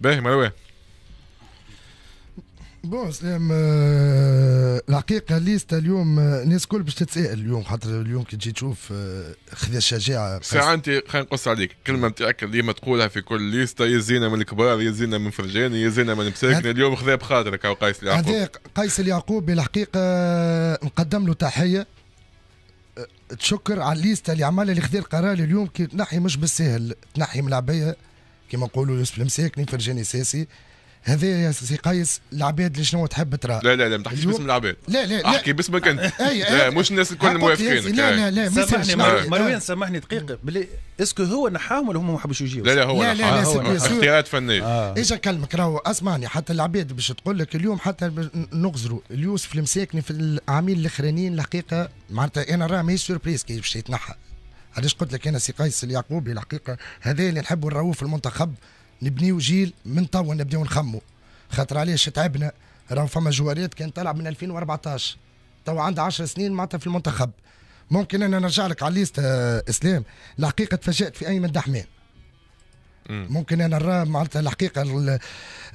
باهي مروان بون سلام آه، الحقيقه ليست اليوم آه، الناس الكل باش تتساءل اليوم خاطر اليوم كي تجي تشوف آه، خذ الشجاعه ساعة انت خلينا نقص عليك كلمه نتاعك ديما تقولها في كل ليستا يزينا من الكبار يزينا من فرجاني يزينا من مساكن اليوم خذها بخاطرك او قيس اليعقوب قيس اليعقوب الحقيقه نقدم له تحيه تشكر على الليستا اللي عملها اللي خذا القرار اليوم كي تنحي مش بالسهل تنحي من العبايه كما نقولوا يوسف المساكني فرجاني ساسي هذا يا سي قيس العباد اللي شنو تحب ترى لا لا لا ما تحكيش باسم العباد لا لا لا احكي باسمك انت اي لا مش الناس الكل موافقين لا لا لا ما سامحني آه. مروان سامحني دقيقه بلي اسكو هو نحاهم ولا هما ما حبوش يجيو لا لا هو لا لا آه، آه، اختيارات فنيه ايش كلمك راهو اسمعني حتى العباد باش تقول لك اليوم حتى نغزروا اليوسف المساكني في العامين الاخرانيين الحقيقه معناتها انا راه ماهيش سوربريز كيفاش باش يتنحى علاش قلت لك انا سي قيس اليعقوبي الحقيقه هذا اللي نحبوا نراوه في المنتخب نبنيو جيل من توا نبداو نخمو خاطر علاش تعبنا راهو فما جواريات كان طلع من 2014 توا عنده 10 سنين معناتها في المنتخب ممكن انا نرجع لك على الليست آه، اسلام الحقيقه تفاجات في ايمن دحمان ممكن انا نراه معناتها الحقيقه آه،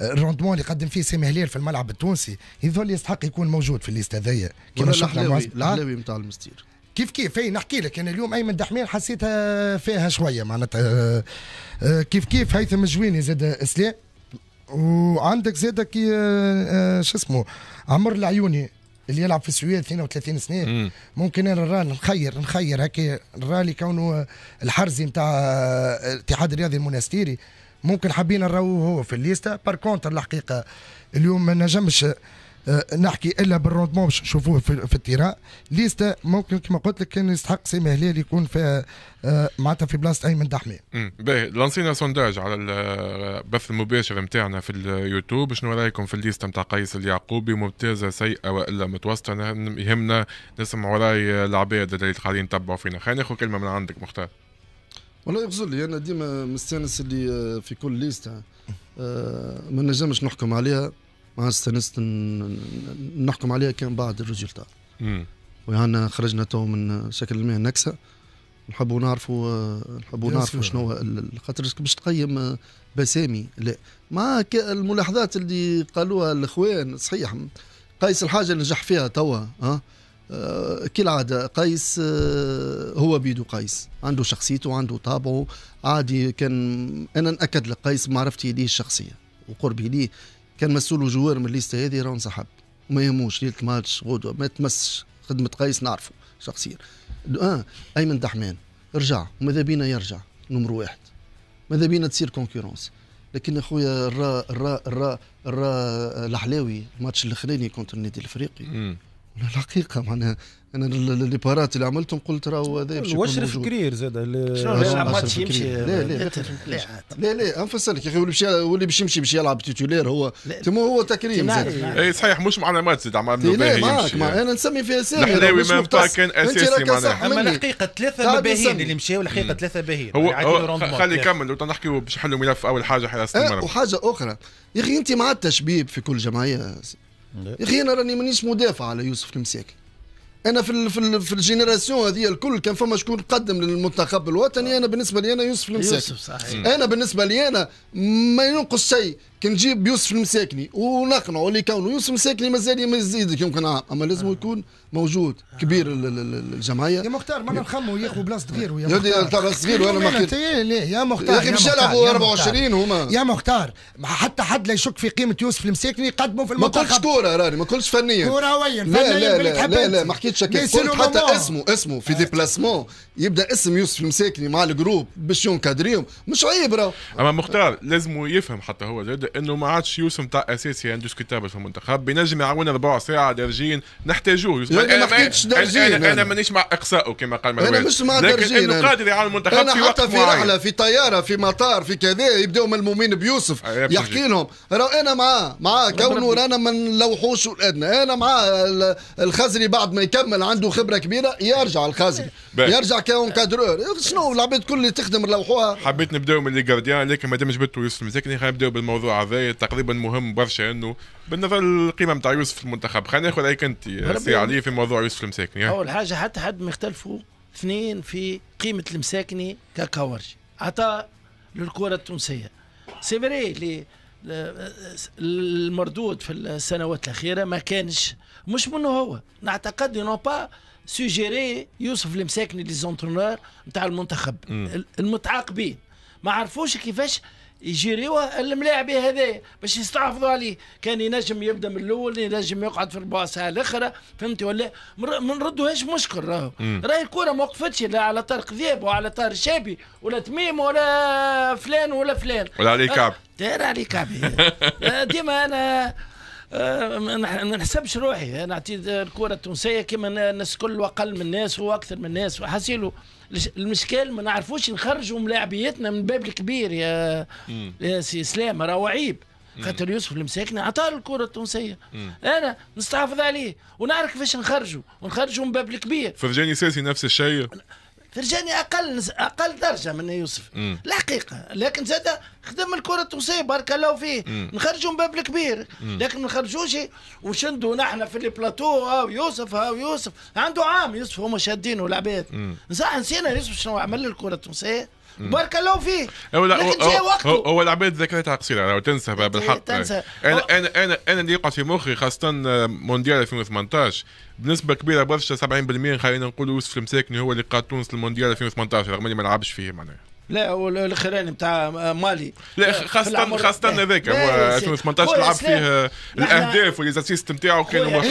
الروندمون اللي قدم فيه سامي هلال في الملعب التونسي يظل يستحق يكون موجود في الليست هذايا كما شفنا الحلاوي نتاع المستير كيف كيف اي نحكي لك انا اليوم ايمن دحمين حسيتها فيها شويه معناتها أه، أه، كيف كيف هيثم جويني زاد اسلام وعندك زاد كي أه، شو اسمه عمر العيوني اللي يلعب في السويد 32 سنه ممكن انا نخير نخير هكا الرالي كونه الحرزي نتاع الاتحاد الرياضي المونستيري ممكن حابين نراوه هو في الليستا بار كونتر الحقيقه اليوم ما نجمش آه، نحكي الا بالروندمون باش نشوفوه في, في التيرا ليستا ممكن كما قلت لك كان يستحق سامي هلال يكون في آه، معناتها في بلاصه ايمن دحمي. باهي لانسينا سونداج على البث المباشر نتاعنا في اليوتيوب شنو رايكم في الليستا نتاع قيس اليعقوبي ممتازه سيئه والا متوسطه يهمنا نسمعوا راي العباد اللي قاعدين يتبعوا فينا خلينا ناخذ كلمه من عندك مختار. والله يغزل لي انا ديما مستانس اللي آه، في كل ليستا ما نجمش نحكم عليها ما استنست نحكم عليها كان بعد الريزلتا وهنا خرجنا تو من شكل المياه نكسه نحبوا نعرفوا نحبوا نعرفوا شنو خاطر باش تقيم بسامي لا مع الملاحظات اللي قالوها الاخوان صحيح قيس الحاجه اللي نجح فيها توا ها آه، كالعادة قيس آه، هو بيدو قيس عنده شخصيته عنده طابعه عادي كان أنا نأكد لك قيس معرفتي ليه الشخصية وقربي ليه كان مسؤول وجوار من الليسته هذه راه انسحب ما يهموش ليله الماتش غدوه ما تمسش خدمه قيس نعرفه شخصيا اه ايمن دحمان رجع وماذا بينا يرجع نمر واحد ماذا بينا تصير كونكورونس لكن اخويا الرا الرا الرا الرا الحلاوي الماتش الاخراني كونتر النادي الافريقي الحقيقه معناها انا اللي بارات اللي عملتهم قلت راهو هذا يمشي واشرف كرير زاد آه، ماتش يمشي لا لا لا لا نفسر لك يا اخي واللي واللي باش يمشي باش يلعب تيتولير هو تما هو تكريم زاد اي صحيح مش معنا مات زاد عمال إيه، باهي يمشي يعني. انا نسمي فيها سامي الحلاوي ميم با كان اساسي معناها اما الحقيقه ثلاثه باهين اللي مشاو الحقيقه ثلاثه باهين هو يعني خلي يكمل نحكي باش نحلوا ملف اول حاجه حراسه المرمى إيه، وحاجه اخرى يا اخي انت ما عاد تشبيب في كل جمعيه نعم. يا اخي انا راني مانيش مدافع على يوسف المساكي انا في الـ في, الـ في الجينيراسيون هذه الكل كان فما شكون قدم للمنتخب الوطني آه. انا بالنسبه لي انا يوسف المساكني يوسف صحيح انا بالنسبه لي انا ما ينقص شيء كنجيب يوسف المساكني ونقنعه اللي كونه يوسف المساكني مازال ما يزيدك يمكن عام اما لازم آه. يكون موجود كبير الجمعيه يا مختار ما نخمو ياخذ بلاصه غيره يا مختار ترى صغير وانا ما يا مختار يا اخي مش يلعبوا 24 هما يا مختار حتى حد لا يشك في قيمه يوسف المساكني قدمه في المنتخب ما قلتش كوره راني ما قلتش فنيا وين فنيا لا لا لا لا ما حطيت شكاك قلت حتى ماما. اسمه اسمه في ديبلاسمون يبدا اسم يوسف المساكني مع الجروب باش ينكادريهم مش عيب راهو اما مختار لازم يفهم حتى هو زاد انه ما عادش يوسف نتاع اساسي اندسكوتابل في المنتخب بينجم يعاون ربع ساعه دارجين نحتاجوه انا ما حكيتش انا, مانيش مع اقصائه كما قال مروان انا مش مع درجين لكن انه قادر يعاون المنتخب في وقت حتى في رحله في طياره في مطار في كذا يبداو ملمومين بيوسف آه، يحكي لهم راه انا معاه معاه كونه رانا ما نلوحوش الادنى انا معاه الخزري بعد ما يكمل يكمل عنده خبره كبيره يرجع الخازن يرجع كون كادرور شنو العباد كل اللي تخدم لوحوها حبيت نبداو من لي جارديان لكن ما دامش جبتوا يوسف المزاكني خلينا نبداو بالموضوع هذا تقريبا مهم برشا انه بالنظر للقيمه نتاع يوسف في المنتخب خلينا ناخذ رايك انت سي علي في موضوع يوسف المساكني اول حاجه حتى حد ما يختلفوا اثنين في قيمه المساكني ككورج عطى للكره التونسيه سي فري المردود في السنوات الاخيره ما كانش مش منه هو نعتقد انه با سوجيري يوسف المساكني لي زونترونور نتاع المنتخب المتعاقبين ما عرفوش كيفاش يجيريوه الملاعب هذا باش يستحفظوا عليه كان ينجم يبدا من الاول ينجم يقعد في الباص على الاخره فهمتي ولا ما نردوهاش مشكل راهو راهي الكره ما وقفتش لا على طارق ذياب ولا طارق شابي ولا تميم ولا فلان ولا فلان ولا علي كعب آه، داير علي كعب آه، ديما انا آه، ما نحسبش روحي نعطي الكره التونسيه كما الناس الكل واقل من الناس واكثر من الناس وحاسيلو المشكل ما نعرفوش نخرجوا ملاعبيتنا من باب الكبير يا مم. يا سي اسلام راهو عيب خاطر يوسف المساكني عطاه الكره التونسيه انا نستحافظ عليه ونعرف كيفاش نخرجوا ونخرجوا من باب الكبير فرجاني ساسي نفس الشيء فرجاني اقل اقل درجه من يوسف الحقيقه لكن زاد خدم الكره التونسيه بارك الله فيه نخرجوا من باب الكبير لكن ما نخرجوش وشندوا نحن في لي بلاتو ها آه، يوسف ها آه، يوسف عنده عام يوسف هما شادينه العباد صح نسينا يوسف شنو عمل للكره التونسيه بارك الله فيه لكن جاء وقته هو العباد ذاكرتها قصيره تنسى بالحق تنسى انا انا انا انا اللي يقعد في مخي خاصه آه، مونديال 2018 بنسبه كبيره برشا 70% خلينا نقولوا يوسف المساكني هو اللي قاد تونس للمونديال 2018 رغم اللي ما لعبش فيه معناها لا والاخراني نتاع مالي لا خاصة خاصة هذاك هو 2018 لعب فيه الاهداف والاسيست نتاعو كانوا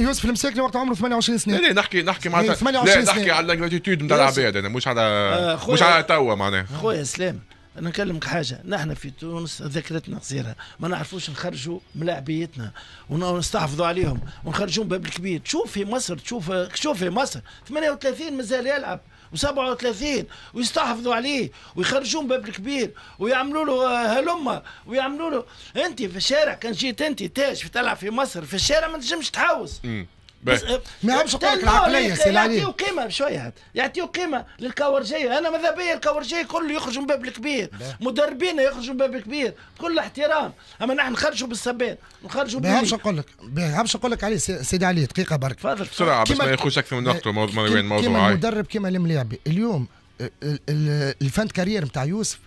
يوسف المساكلي وقت عمره 28 سنة لا نحكي نحكي معناتها نحكي على لاجراتيتود نتاع العباد انا مش على آه، مش على توا معناها خويا سلام انا نكلمك حاجه نحن في تونس ذاكرتنا قصيره ما نعرفوش نخرجوا ملاعبيتنا ونستحفظوا عليهم ونخرجوهم باب الكبير تشوف في مصر تشوف شوف في مصر 38 مازال يلعب و37 ويستحفظوا عليه ويخرجوه باب الكبير ويعملوا له آه، هلمه ويعملوا له انت في الشارع كان جيت انت تاج في تلعب في مصر في الشارع ما تنجمش تحوس بس ما مش لك العقليه سي يعطيو قيمه بشويه يعطيو قيمه للكورجيه انا ماذا بيا الكورجيه كله يخرج من باب الكبير مدربينا يخرجوا من باب الكبير بكل احترام اما نحن نخرجوا بالسبان نخرجوا بال باش نقول لك باش نقول لك عليه سيدي علي دقيقه برك تفضل بسرعه باش ما ياخذش اكثر من وقته موضوع موضوع كيما المدرب كيما الملاعبي اليوم الفانت كارير نتاع يوسف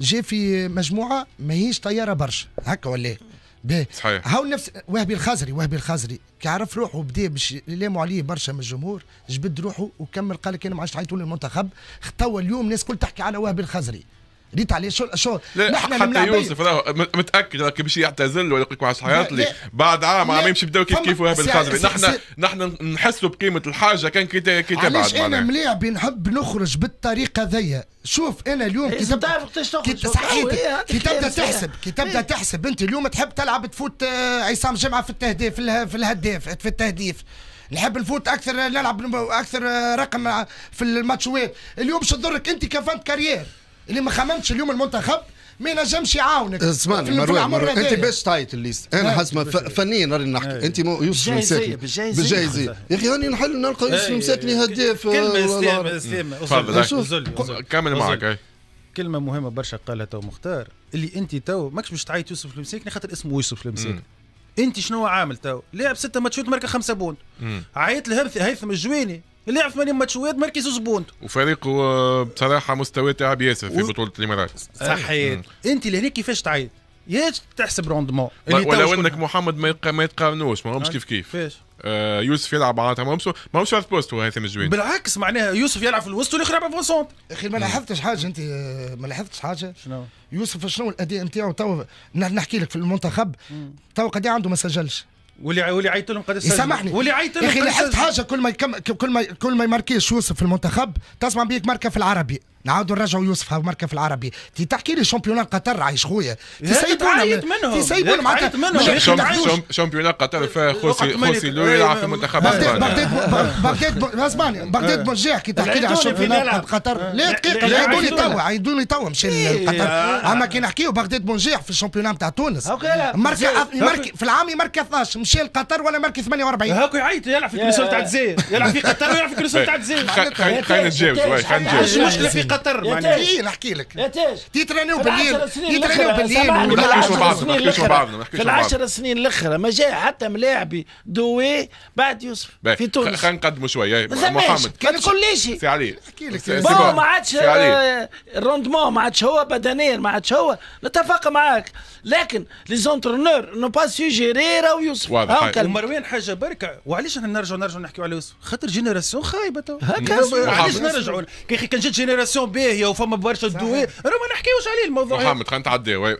جاء في مجموعه ماهيش طياره برشا هكا ولا إيه؟ باهي صحيح هاو نفس وهبي الخزري وهبي الخزري كي عرف روحه بدا باش يلاموا عليه برشا من الجمهور جبد روحه وكمل قال لك انا ما عادش تعيطوا لي المنتخب اليوم الناس كل تحكي على وهبي الخزري ريت عليه شو شو نحن حتى يوسف متاكد لك باش يعتزل ولا يقول لك الحياه اللي بعد عام عام يمشي بداو كيف كيف وهاب الخزري نحن نحن نحسوا بقيمه الحاجه كان كي تبعد علاش انا ملاعب نحب نخرج بالطريقه ذيا شوف انا اليوم كي تبدا كي تبدا تحسب كي تبدا إيه. تحسب انت اليوم تحب تلعب تفوت آه، عصام جمعه في التهديف في الهداف في التهديف نحب نفوت اكثر نلعب اكثر آه، رقم آه، في الماتشوات اليوم شو تضرك انت كفانت كارير اللي ما خممتش اليوم المنتخب ما ينجمش يعاونك اسمعني مروان مروان انت باش تعيط الليست انا نعم. حسب فنيا راني نحكي نعم. انت يوسف المساكني بالجايزيه يا اخي راني نحل نلقى يوسف إيه، المساكني هداف كلمه استلم آه، كمل معك كلمه مهمه برشا قالها تو مختار اللي انت تو ماكش باش تعيط يوسف المساكني خاطر اسمه يوسف المساكني انت شنو عامل تو لاعب سته ماتشات ماركه خمسه بون عيط لهيثم الجويني يلعب 80 ماتشات مركزه زبون وفريقه بصراحه مستوى تعب ياسر في و... بطوله الامارات صحيت أيوة. انت لهنا كيفاش تعيط يا تحسب روندمون ولو انك محمد ما, ما يتقارنوش ما همش كيف كيف فيش. آه يوسف يلعب معناتها ما همش ما همش في بوستو هيثم الجوين بالعكس معناها يوسف يلعب في الوسط والاخر يلعب في الوسط اخي ما لاحظتش حاجه انت ما لاحظتش حاجه شنو يوسف شنو الاداء نتاعو تو نحكي لك في المنتخب تو قد إيه عنده ما سجلش واللي واللي عيط لهم قد سامحني واللي عيط لهم يا اخي لاحظت حاجه كل ما يكم... كل ما كل ما يماركيش يوسف في المنتخب تسمع بيك ماركه في العربي نعاودوا نرجعوا يوسف مركب العربي تحكي لي شامبيون قطر عايش خويا تي تسيبونا معناتها شامبيون قطر فيها خوسي خوسي لو يلعب في منتخب بغداد بغداد اسمعني بغداد بوجيح كي تحكي لي على شامبيون قطر لا دقيقه عيدوني توا عيدوني توا مش إيه. قطر اما كي نحكيو بغداد بونجيح في الشامبيون تاع تونس مركة في العام يمركى 12 مشى لقطر ولا مركى 48 هاك يعيط يلعب في كنسول تاع الجزائر يلعب في قطر ويلعب في كنسول تاع الجزائر خلينا نتجاوز خلينا نتجاوز المشكله في قطر خطر معناها اي نحكي لك تيترانيو بالليل تيترانيو بالليل ما نحكيش نحكيش بعضنا في العشر سنين الاخرى ما جاء حتى ملاعبي دوي بعد يوسف في تونس خلينا نقدموا شويه محمد ما تقوليش سي علي نحكي لك بون ما عادش الروندمون آه، ما عادش هو بدنيا ما عادش هو نتفق معاك لكن لي زونترونور نو با سيجيري راهو يوسف واضح ومروان حاجه بركه وعلاش نرجعوا نرجعوا نحكيوا على يوسف خاطر جينيراسيون خايبه تو هكا علاش نرجعوا كي كان جات جينيراسيون به يا وفما برشا دوي راه ما نحكيوش عليه الموضوع محمد خلينا نتعداو